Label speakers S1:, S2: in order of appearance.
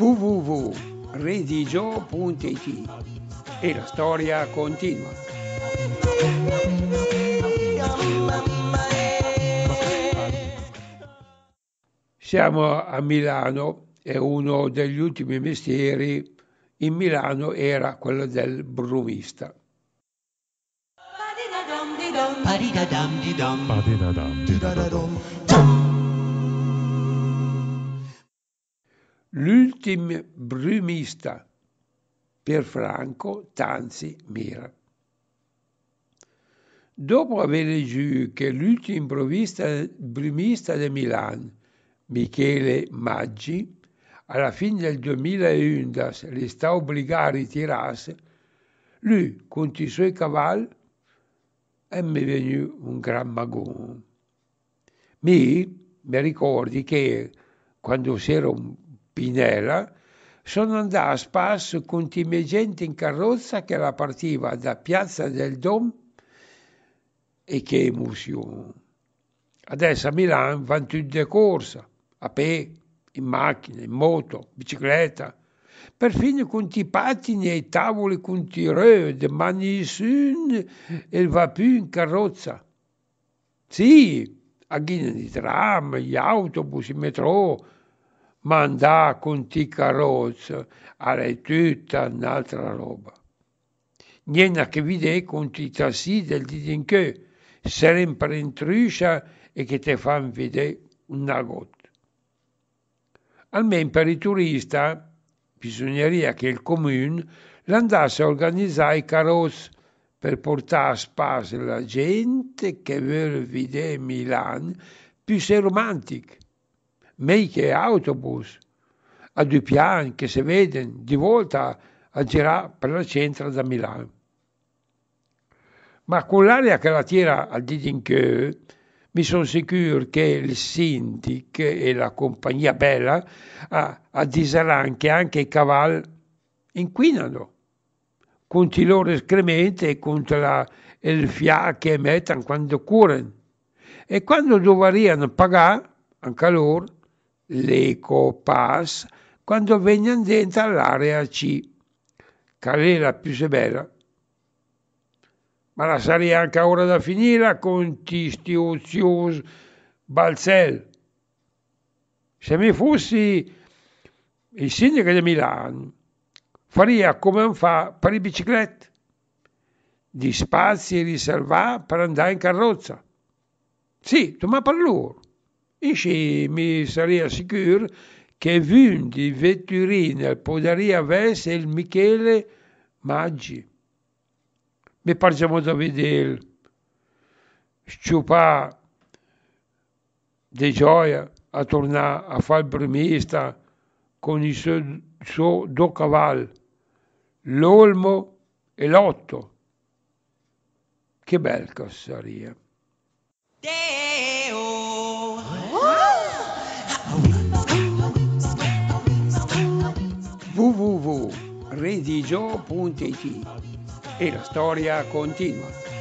S1: www.redigio.it e la storia continua. Siamo a Milano e uno degli ultimi mestieri in Milano era quello del brumista. Paridadam di dam, paridadam di dam, l'ultim brumista per Franco Tanzi Mira. Dopo aver leggiuto che l'ultimo brumista di Milano, Michele Maggi, alla fine del 2011 li sta obbligato a ritirarsi, lui con i suoi cavalli è venuto un gran magone. Mi, mi ricordi che quando si un Pinella, sono andato a spasso con gente in carrozza che la partiva da Piazza del Dom e che emozione. Adesso a Milano vanno tutti di corsa, a pe, in macchina, in moto, bicicletta, perfino con i pattini e i tavoli con i rode, ma nessuno e va più in carrozza. Sì, a Ghina di tram, gli autobus, i metro, mandà con Tica Rose, era tutta un'altra roba. Niente a che vedere con i tassi del Didinché, sempre in trucia e che ti fanno vedere una gotta. Almeno per i turisti bisognerebbe che il comune l'andasse a organizzare i carrozzi per portare a spazio la gente che vuole vedere Milano più romantica macchine, autobus a due piani che si vedono di volta a girare per la centra da Milano. Ma con l'aria che la tira a Didincheux, mi sono sicuro che il Sindic e la compagnia Bella a, a Disaran che anche i cavalli inquinano con i loro escrementi e contro il fiato che emettono quando curano. E quando dovranno pagare, anche loro, l'Eco Pass quando vengono dentro all'area C. è la più severa. Ma la serie anche ora da finire con Tisti Ozius Balzel. Se mi fossi il sindaco di Milano, faria come fa per i biciclette, di spazi riservati per andare in carrozza. Sì, tu ma per loro. Ici, mi sarei sicuro che vin di vetturina poteria avesse il Michele Maggi. Mi parciamo da vedere sciupà di gioia a tornare a fare il bremista con i suoi suo due cavalli, l'olmo e l'otto. Che bel che sarebbe! grigio.it e la storia continua.